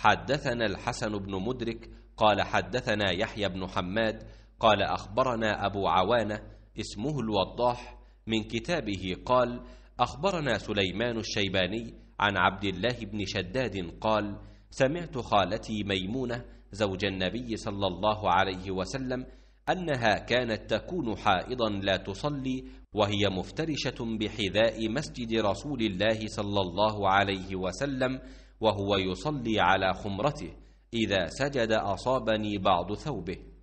حدثنا الحسن بن مدرك قال حدثنا يحيى بن حماد قال أخبرنا أبو عوانة اسمه الوضاح من كتابه قال أخبرنا سليمان الشيباني عن عبد الله بن شداد قال سمعت خالتي ميمونة زوج النبي صلى الله عليه وسلم أنها كانت تكون حائضا لا تصلي وهي مفترشة بحذاء مسجد رسول الله صلى الله عليه وسلم وهو يصلي على خمرته إذا سجد أصابني بعض ثوبه